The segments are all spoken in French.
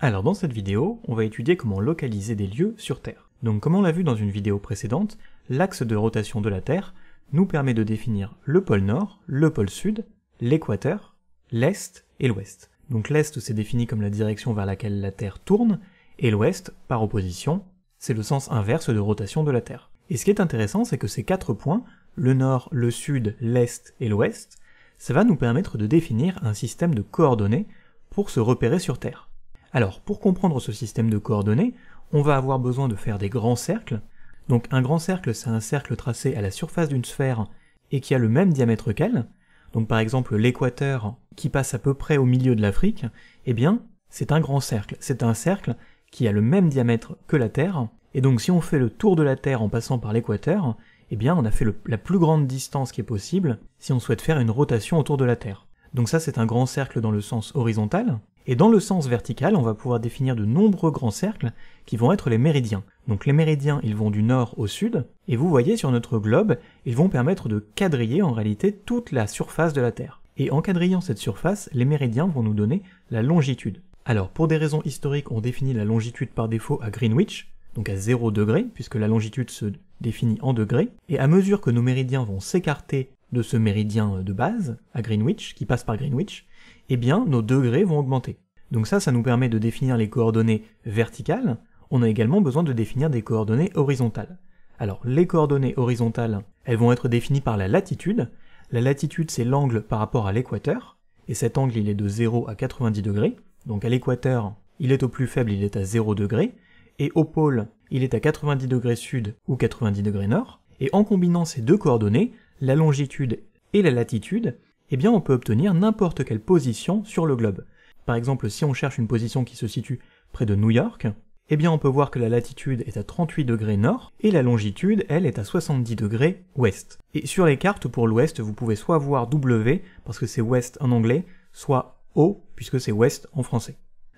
Alors dans cette vidéo, on va étudier comment localiser des lieux sur Terre. Donc comme on l'a vu dans une vidéo précédente, l'axe de rotation de la Terre nous permet de définir le pôle Nord, le pôle Sud, l'équateur, l'Est et l'Ouest. Donc l'Est c'est défini comme la direction vers laquelle la Terre tourne, et l'Ouest, par opposition, c'est le sens inverse de rotation de la Terre. Et ce qui est intéressant, c'est que ces quatre points, le Nord, le Sud, l'Est et l'Ouest, ça va nous permettre de définir un système de coordonnées pour se repérer sur Terre. Alors, pour comprendre ce système de coordonnées, on va avoir besoin de faire des grands cercles. Donc un grand cercle, c'est un cercle tracé à la surface d'une sphère et qui a le même diamètre qu'elle. Donc par exemple l'équateur qui passe à peu près au milieu de l'Afrique, eh bien c'est un grand cercle. C'est un cercle qui a le même diamètre que la Terre. Et donc si on fait le tour de la Terre en passant par l'équateur, eh bien on a fait la plus grande distance qui est possible si on souhaite faire une rotation autour de la Terre. Donc ça c'est un grand cercle dans le sens horizontal, et dans le sens vertical, on va pouvoir définir de nombreux grands cercles qui vont être les méridiens. Donc les méridiens, ils vont du nord au sud, et vous voyez sur notre globe, ils vont permettre de quadriller en réalité toute la surface de la Terre. Et en quadrillant cette surface, les méridiens vont nous donner la longitude. Alors pour des raisons historiques, on définit la longitude par défaut à Greenwich, donc à 0 degré, puisque la longitude se définit en degrés, et à mesure que nos méridiens vont s'écarter de ce méridien de base à Greenwich, qui passe par Greenwich, eh bien nos degrés vont augmenter. Donc ça, ça nous permet de définir les coordonnées verticales. On a également besoin de définir des coordonnées horizontales. Alors les coordonnées horizontales, elles vont être définies par la latitude. La latitude, c'est l'angle par rapport à l'équateur, et cet angle, il est de 0 à 90 degrés. Donc à l'équateur, il est au plus faible, il est à 0 degrés et au pôle, il est à 90 degrés sud ou 90 degrés nord. Et en combinant ces deux coordonnées, la longitude et la latitude, eh bien on peut obtenir n'importe quelle position sur le globe. Par exemple, si on cherche une position qui se situe près de New York, eh bien on peut voir que la latitude est à 38 degrés nord et la longitude, elle, est à 70 degrés ouest. Et sur les cartes pour l'ouest, vous pouvez soit voir W parce que c'est ouest en anglais, soit O puisque c'est ouest en français.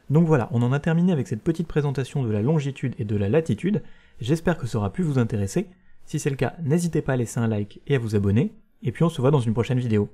Donc voilà, on en a terminé avec cette petite présentation de la longitude et de la latitude. J'espère que ça aura pu vous intéresser. Si c'est le cas, n'hésitez pas à laisser un like et à vous abonner, et puis on se voit dans une prochaine vidéo.